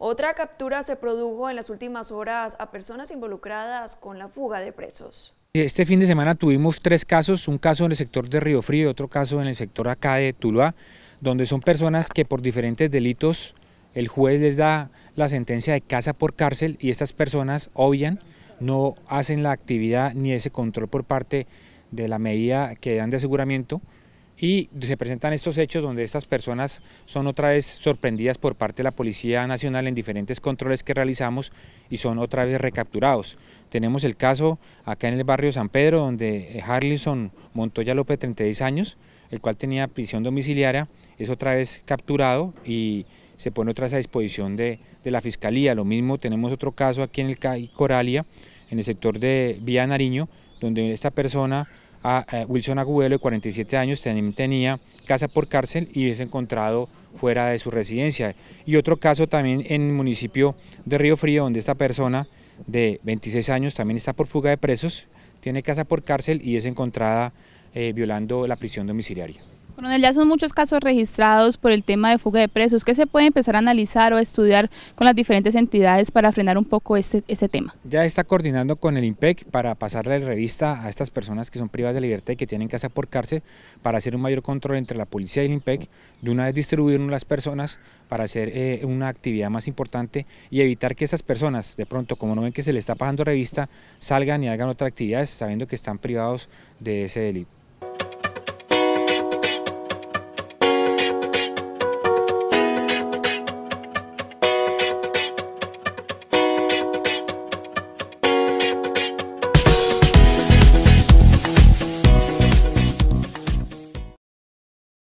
Otra captura se produjo en las últimas horas a personas involucradas con la fuga de presos. Este fin de semana tuvimos tres casos, un caso en el sector de Río Frío y otro caso en el sector acá de Tuluá, donde son personas que por diferentes delitos el juez les da la sentencia de casa por cárcel y estas personas obvian, no hacen la actividad ni ese control por parte de la medida que dan de aseguramiento, y se presentan estos hechos donde estas personas son otra vez sorprendidas por parte de la Policía Nacional en diferentes controles que realizamos y son otra vez recapturados. Tenemos el caso acá en el barrio San Pedro donde Harlison Montoya López, 36 años, el cual tenía prisión domiciliaria, es otra vez capturado y se pone otra vez a disposición de, de la Fiscalía. Lo mismo tenemos otro caso aquí en el CAI Coralia, en el sector de Vía Nariño, donde esta persona a, eh, Wilson Agudelo, de 47 años, tenía casa por cárcel y es encontrado fuera de su residencia. Y otro caso también en el municipio de Río Frío, donde esta persona de 26 años también está por fuga de presos, tiene casa por cárcel y es encontrada eh, violando la prisión domiciliaria. Coronel, ya son muchos casos registrados por el tema de fuga de presos. ¿Qué se puede empezar a analizar o estudiar con las diferentes entidades para frenar un poco este, este tema? Ya está coordinando con el IMPEC para pasarle revista a estas personas que son privadas de libertad y que tienen que hacer cárcel para hacer un mayor control entre la policía y el IMPEC, de una vez distribuir las personas para hacer eh, una actividad más importante y evitar que esas personas, de pronto, como no ven que se les está pasando revista, salgan y hagan otras actividades sabiendo que están privados de ese delito.